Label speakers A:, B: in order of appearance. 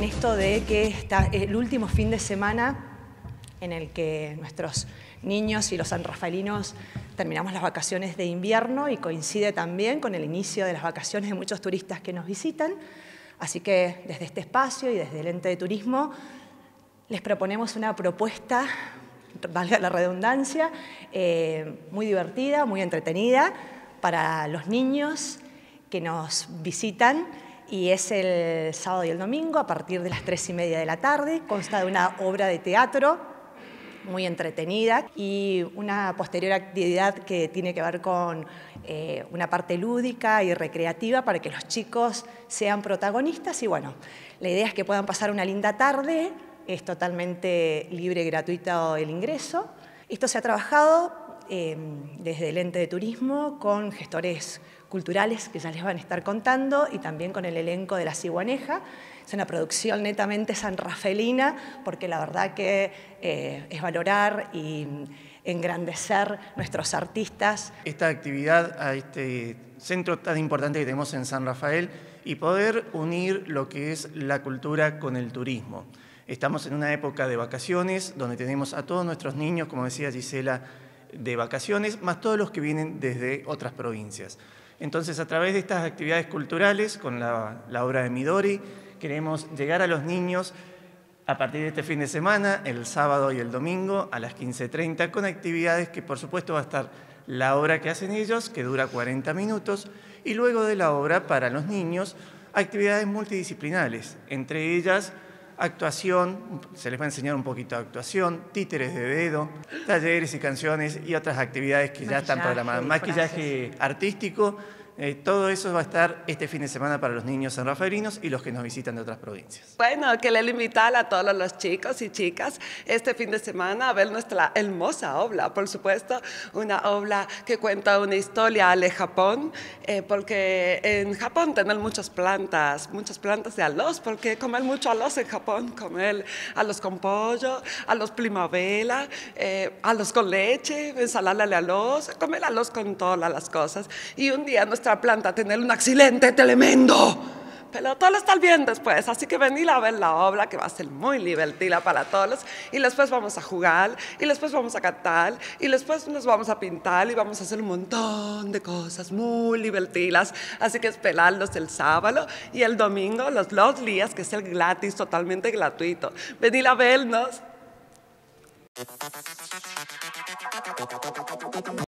A: en esto de que está eh, el último fin de semana en el que nuestros niños y los sanrafaelinos terminamos las vacaciones de invierno y coincide también con el inicio de las vacaciones de muchos turistas que nos visitan. Así que desde este espacio y desde el ente de turismo les proponemos una propuesta, valga la redundancia, eh, muy divertida, muy entretenida para los niños que nos visitan y es el sábado y el domingo a partir de las tres y media de la tarde. Consta de una obra de teatro muy entretenida y una posterior actividad que tiene que ver con eh, una parte lúdica y recreativa para que los chicos sean protagonistas y bueno, la idea es que puedan pasar una linda tarde, es totalmente libre y gratuito el ingreso. Esto se ha trabajado Em, desde el ente de turismo con gestores culturales que ya les van a estar contando y también con el elenco de La Ciguaneja. Es una producción netamente sanrafelina porque la verdad que eh, es valorar y engrandecer nuestros artistas.
B: Esta actividad a este centro tan importante que tenemos en San Rafael y poder unir lo que es la cultura con el turismo. Estamos en una época de vacaciones donde tenemos a todos nuestros niños, como decía Gisela, de vacaciones, más todos los que vienen desde otras provincias. Entonces, a través de estas actividades culturales, con la, obra de Midori, queremos llegar a los niños a partir de este fin de semana, el sábado y el domingo, a las 15.30, con actividades que, por supuesto, va a estar la obra que hacen ellos, que dura 40 minutos, y luego de la obra, para los niños, actividades multidisciplinares, entre ellas actuación, se les va a enseñar un poquito de actuación, títeres de dedo, talleres y canciones y otras actividades que ya están programadas. Maquillaje artístico eh, todo eso va a estar este fin de semana para los niños rafaelinos y los que nos visitan de otras provincias.
C: Bueno, que le invitar a todos los chicos y chicas este fin de semana a ver nuestra hermosa obra, por supuesto, una obra que cuenta una historia de Japón, eh, porque en Japón tienen muchas plantas, muchas plantas de aloes, porque comen mucho aloes en Japón, comen aloes con pollo, aloes primavera, eh, con leche, ensalada de alos, comer alos con todas las cosas. Y un día nuestra planta tener un accidente tremendo. Pero todo está bien después, así que venid a ver la obra que va a ser muy divertida para todos. Y después vamos a jugar, y después vamos a cantar, y después nos vamos a pintar y vamos a hacer un montón de cosas muy divertidas. Así que esperarlos el sábado y el domingo, los dos días, que es el gratis, totalmente gratuito. Venid a vernos.